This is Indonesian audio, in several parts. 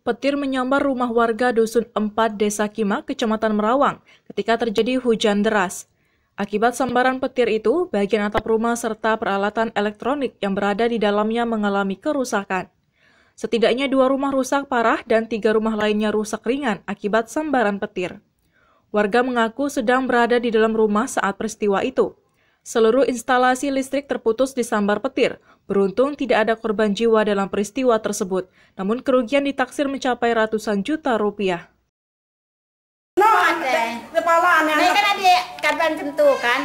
Petir menyambar rumah warga Dusun 4 Desa Kima, Kecamatan Merawang, ketika terjadi hujan deras. Akibat sambaran petir itu, bagian atap rumah serta peralatan elektronik yang berada di dalamnya mengalami kerusakan. Setidaknya dua rumah rusak parah dan tiga rumah lainnya rusak ringan akibat sambaran petir. Warga mengaku sedang berada di dalam rumah saat peristiwa itu. Seluruh instalasi listrik terputus disambar petir. Beruntung tidak ada korban jiwa dalam peristiwa tersebut, namun kerugian ditaksir mencapai ratusan juta rupiah. No, ada. Kepala aneh. Nah, kan ada korban tentu kan.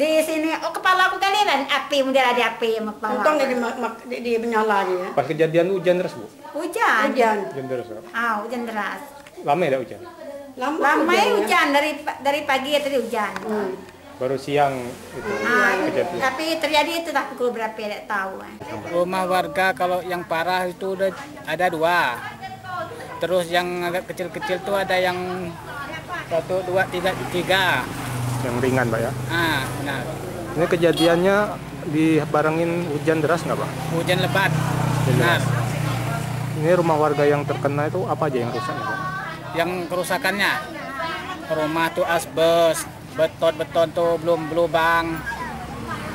Di sini, oh kepala aku kali kan api, mungkin ada api sama kepala. Untung di, di, di menyala ya. Pas kejadian hujan deras, Bu? Hujan. Hujan. Hujan deras. Ah, hujan deras. Lama ya hujan? Lama, Lama ya hujan, ya. hujan dari dari pagi ya tadi hujan. Hmm baru siang itu ah, ya, kejadian. Tapi terjadi itu tak pukul berapa tidak tahu. Eh. Rumah warga kalau yang parah itu udah ada dua. Terus yang agak kecil-kecil tuh ada yang satu, dua, tiga, tiga. Yang ringan, pak ya? Ah, benar. Ini kejadiannya dibarengin hujan deras nggak pak? Hujan lebat. benar. Ini rumah warga yang terkena itu apa aja yang rusak? Ya, pak? Yang kerusakannya rumah tuh asbes, beton-beton tuh belum lubang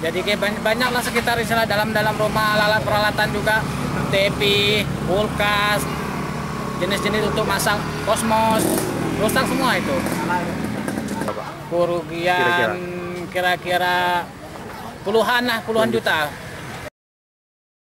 jadi kayak banyak lah sekitar di sana dalam dalam rumah alat peralatan juga tepi kulkas jenis-jenis untuk masak kosmos rusak semua itu kerugian kira-kira puluhan lah puluhan juta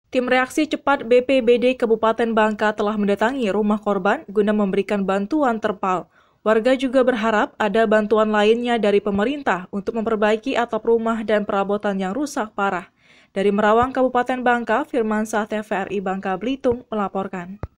Tim reaksi cepat BPBD Kabupaten Bangka telah mendatangi rumah korban guna memberikan bantuan terpal. Warga juga berharap ada bantuan lainnya dari pemerintah untuk memperbaiki atap rumah dan perabotan yang rusak parah. Dari Merawang, Kabupaten Bangka, Firman Sah TVRI Bangka Belitung melaporkan.